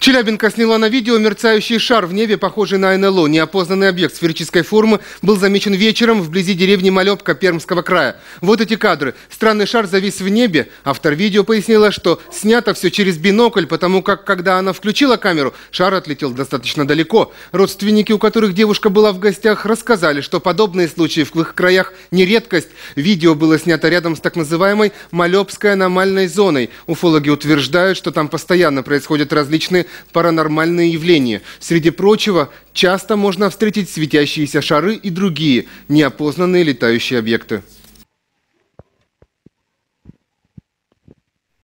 Челябинка сняла на видео мерцающий шар в небе, похожий на НЛО. Неопознанный объект сферической формы был замечен вечером вблизи деревни Малепка Пермского края. Вот эти кадры. Странный шар завис в небе. Автор видео пояснила, что снято все через бинокль, потому как, когда она включила камеру, шар отлетел достаточно далеко. Родственники, у которых девушка была в гостях, рассказали, что подобные случаи в их краях не редкость. Видео было снято рядом с так называемой Малепской аномальной зоной. Уфологи утверждают, что там постоянно происходят различные паранормальные явления. Среди прочего, часто можно встретить светящиеся шары и другие неопознанные летающие объекты.